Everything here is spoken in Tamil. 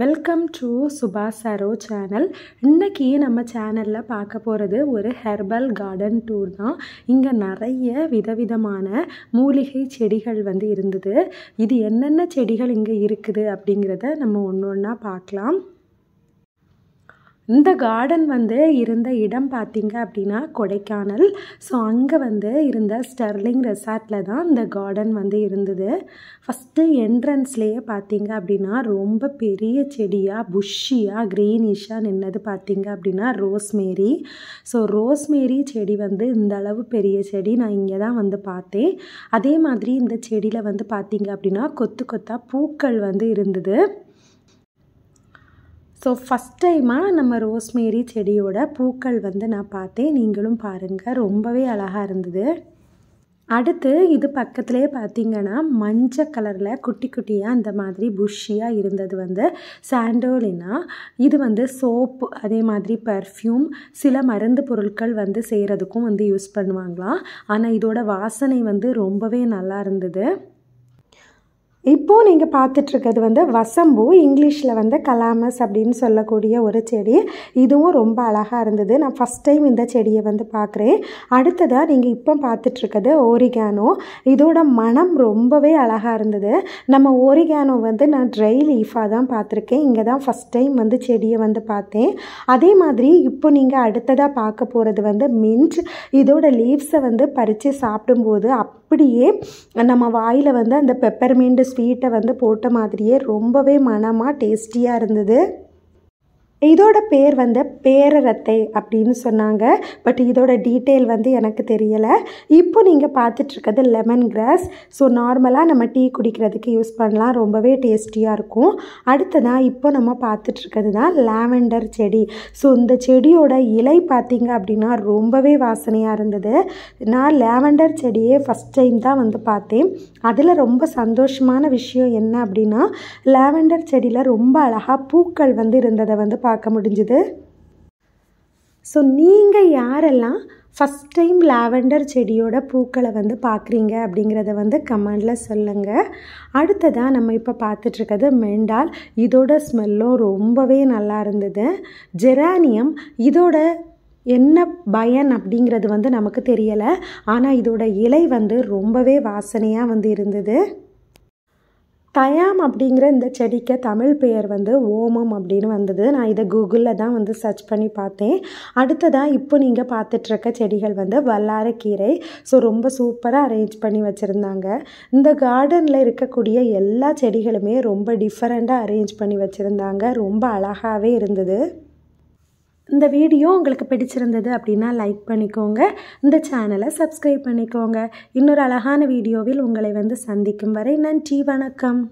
welcome to Subha Saro channel இன்றைக்கி நம்ம சேனலில் பார்க்க போகிறது ஒரு ஹெர்பல் கார்டன் டூர் தான் இங்கே நிறைய விதவிதமான மூலிகை செடிகள் வந்து இருந்தது இது என்னென்ன செடிகள் இங்கே இருக்குது அப்படிங்கிறத நம்ம ஒன்று ஒன்றா பார்க்கலாம் இந்த கார்டன் வந்து இருந்த இடம் பார்த்திங்க அப்படின்னா கொடைக்கானல் ஸோ அங்கே வந்து இருந்த ஸ்டெர்லிங் ரெசார்ட்டில் தான் இந்த கார்டன் வந்து இருந்தது ஃபஸ்ட்டு என்ட்ரன்ஸ்லேயே பார்த்திங்க அப்படின்னா ரொம்ப பெரிய செடியாக புஷ்ஷியாக க்ரீனிஷாக நின்னது பார்த்திங்க அப்படின்னா ரோஸ்மேரி ஸோ ரோஸ்மேரி செடி வந்து இந்த அளவு பெரிய செடி நான் இங்கே தான் வந்து பார்த்தேன் அதே மாதிரி இந்த செடியில் வந்து பார்த்திங்க அப்படின்னா கொத்து கொத்தாக பூக்கள் வந்து இருந்தது ஸோ ஃபஸ்ட் டைமாக நம்ம ரோஸ்மேரி செடியோட பூக்கள் வந்து நான் பார்த்தேன் நீங்களும் பாருங்கள் ரொம்பவே அழகாக இருந்தது அடுத்து இது பக்கத்துலேயே பார்த்தீங்கன்னா மஞ்சள் கலரில் குட்டி குட்டியாக அந்த மாதிரி புஷ்ஷியாக இருந்தது வந்து சாண்டோலினா இது வந்து சோப்பு அதே மாதிரி பர்ஃப்யூம் சில மருந்து பொருட்கள் வந்து செய்கிறதுக்கும் வந்து யூஸ் பண்ணுவாங்களாம் ஆனால் இதோட வாசனை வந்து ரொம்பவே நல்லா இருந்தது இப்போது நீங்கள் பார்த்துட்ருக்கிறது வந்து வசம்பூ இங்கிலீஷில் வந்து கலாமஸ் அப்படின்னு சொல்லக்கூடிய ஒரு செடி இதுவும் ரொம்ப அழகாக இருந்தது நான் ஃபஸ்ட் டைம் இந்த செடியை வந்து பார்க்குறேன் அடுத்ததாக நீங்கள் இப்போ பார்த்துட்ருக்கிறது ஓரிகானோ இதோட மனம் ரொம்பவே அழகாக இருந்தது நம்ம ஓரிகானோ வந்து நான் ட்ரை லீஃபாக தான் பார்த்துருக்கேன் இங்கே தான் ஃபஸ்ட் டைம் வந்து செடியை வந்து பார்த்தேன் அதே மாதிரி இப்போ நீங்கள் அடுத்ததாக பார்க்க போகிறது வந்து மின்ட் இதோட லீவ்ஸை வந்து பறித்து சாப்பிடும்போது அப் அப்படியே நம்ம வாயில் வந்து அந்த மீண்டு ஸ்வீட்டை வந்து போட்ட மாதிரியே ரொம்பவே மனமாக டேஸ்டியாக இருந்தது இதோட பேர் வந்து பேரரத்தை அப்படின்னு சொன்னாங்க பட் இதோட டீட்டெயில் வந்து எனக்கு தெரியலை இப்போ நீங்கள் பார்த்துட்ருக்கிறது லெமன் கிராஸ் ஸோ நார்மலாக நம்ம டீ குடிக்கிறதுக்கு யூஸ் பண்ணலாம் ரொம்பவே டேஸ்டியாக இருக்கும் அடுத்ததாக இப்போ நம்ம பார்த்துட்ருக்கிறது தான் லாவெண்டர் செடி ஸோ இந்த செடியோட இலை பார்த்திங்க அப்படின்னா ரொம்பவே வாசனையாக இருந்தது நான் லாவெண்டர் செடியே ஃபஸ்ட் டைம் தான் வந்து பார்த்தேன் அதில் ரொம்ப சந்தோஷமான விஷயம் என்ன அப்படின்னா லாவெண்டர் செடியில் ரொம்ப அழகாக பூக்கள் வந்து இருந்ததை வந்து பார்த்து பார்க்க முடிஞ்சுது ஸோ நீங்கள் யாரெல்லாம் ஃபஸ்ட் டைம் லாவெண்டர் செடியோட பூக்களை வந்து பார்க்குறீங்க அப்படிங்கிறத வந்து கமெண்டில் சொல்லுங்கள் அடுத்ததாக நம்ம இப்போ பார்த்துட்ருக்கிறது மெண்டால் இதோட ஸ்மெல்லும் ரொம்பவே நல்லா இருந்தது ஜெரானியம் இதோட என்ன பயன் அப்படிங்கிறது வந்து நமக்கு தெரியலை ஆனால் இதோட இலை வந்து ரொம்பவே வாசனையாக வந்து இருந்தது தயாம் அப்படிங்கிற இந்த செடிக்கு தமிழ் பெயர் வந்து ஓமம் அப்படின்னு வந்தது நான் இதை கூகுளில் தான் வந்து சர்ச் பண்ணி பார்த்தேன் அடுத்ததாக இப்போ நீங்கள் பார்த்துட்ருக்க செடிகள் வந்து வல்லாரக்கீரை ஸோ ரொம்ப சூப்பராக அரேஞ்ச் பண்ணி வச்சுருந்தாங்க இந்த கார்டனில் இருக்கக்கூடிய எல்லா செடிகளுமே ரொம்ப டிஃப்ரெண்ட்டாக அரேஞ்ச் பண்ணி வச்சுருந்தாங்க ரொம்ப அழகாகவே இருந்தது இந்த வீடியோ உங்களுக்கு பிடிச்சிருந்தது அப்படின்னா லைக் பண்ணிக்கோங்க இந்த சேனலை சப்ஸ்கிரைப் பண்ணிக்கோங்க இன்னொரு அழகான வீடியோவில் உங்களை வந்து சந்திக்கும் வரை நன்றி வணக்கம்